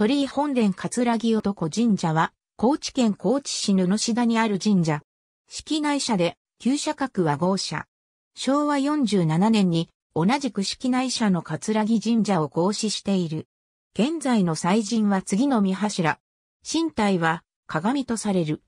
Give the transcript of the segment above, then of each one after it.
鳥居本殿葛城男神社は、高知県高知市布志田にある神社。式内社で、旧社格は豪社。昭和47年に、同じく式内社の葛城神社を合祀している。現在の祭神は次の三柱。身体は、鏡とされる。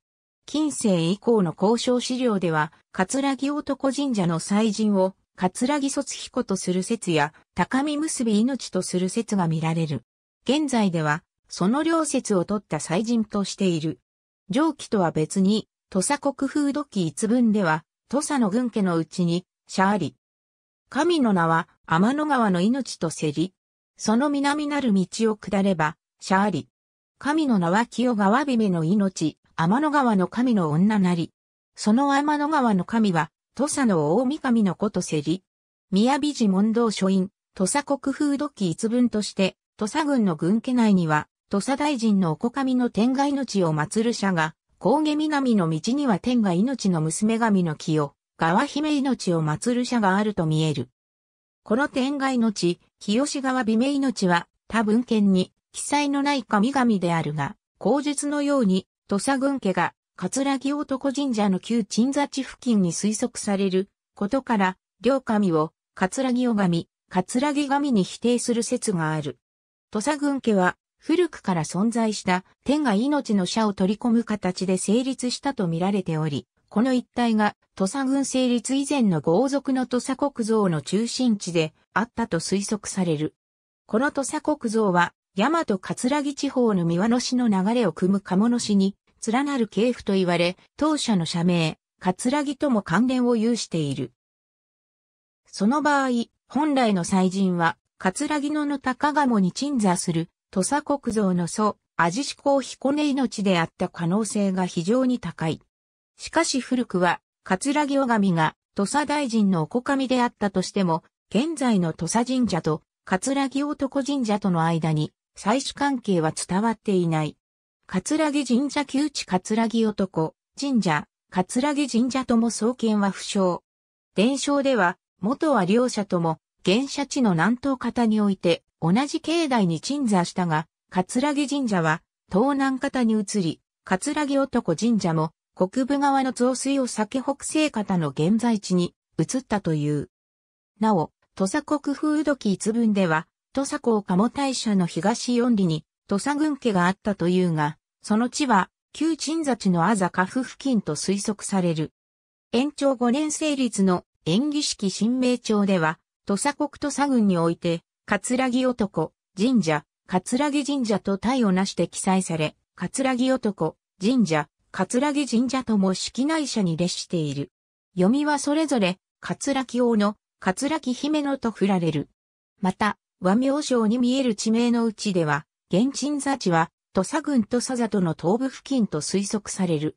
近世以降の交渉資料では、葛城男神社の祭神を、葛城卒彦とする説や、高見結び命とする説が見られる。現在では、その両説を取った祭人としている。上記とは別に、土佐国風土記一文では、土佐の軍家のうちに、シャーリ。神の名は、天の川の命とせり。その南なる道を下れば、シャーリ。神の名は清川姫の命、天の川の神の女なり。その天の川の神は、土佐の大神の子とせり。宮美寺問答書院、土佐国風土記一文として、土佐軍の軍家内には、土佐大臣のおこかみの天が命を祀る社が、高下南の道には天が命の娘神の清、川姫命を祀る社があると見える。この天が命、清川美名命は、多文献に記載のない神々であるが、口述のように、土佐軍家が、葛城男神社の旧鎮座地付近に推測されることから、両神を、葛城尾神、葛城神に否定する説がある。土佐軍家は、古くから存在した天が命の社を取り込む形で成立したと見られており、この一帯が土佐軍成立以前の豪族の土佐国像の中心地であったと推測される。この土佐国像は、大和葛城地方の三輪市の流れを組む鴨の市に連なる系譜と言われ、当社の社名、葛城とも関連を有している。その場合、本来の祭神は、葛城野の高鴨に鎮座する土佐国造の祖、味志向彦根命であった可能性が非常に高い。しかし古くは、ギオガミが土佐大臣のおこかみであったとしても、現在の土佐神社とラギ男神社との間に、祭祀関係は伝わっていない。ラギ神社旧地ラギ男神社、ラギ神社とも創建は不詳。伝承では、元は両者とも、原社地の南東方において、同じ境内に鎮座したが、葛城神社は東南方に移り、葛城男神社も国部側の増水を避け北西方の現在地に移ったという。なお、土佐国風土記一文では、土佐港鴨大社の東四里に土佐軍家があったというが、その地は旧鎮座地のあざ家府付近と推測される。延長5年成立の演技式新名町では、土佐国土佐軍において、葛城男、神社、葛城神社と体をなして記載され、葛城男、神社、葛城神社とも式内社に列している。読みはそれぞれ、葛城王の、葛城姫野と振られる。また、和名称に見える地名のうちでは、現鎮座地は、土佐郡と佐里の東部付近と推測される。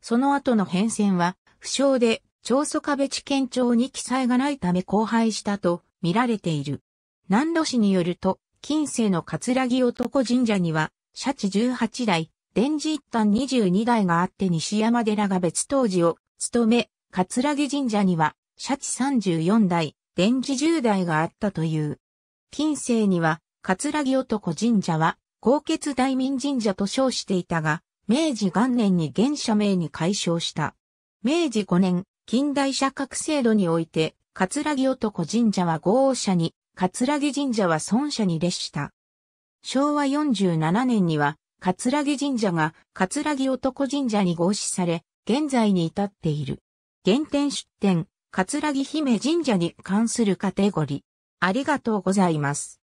その後の変遷は、不詳で、長祖壁地県庁に記載がないため荒廃したと見られている。南路市によると、近世の葛城男神社には、社地18代、伝寺一旦22代があって西山寺が別当時を務め、葛城神社には、社地34代、伝寺10代があったという。近世には、葛城男神社は、高血大民神社と称していたが、明治元年に現社名に改称した。明治5年、近代社格制度において、葛城男神社は豪王社に葛城神社は孫社に列した。昭和47年には、葛城神社が葛城男神社に合祀され、現在に至っている。原点出典、葛城姫神社に関するカテゴリー。ありがとうございます。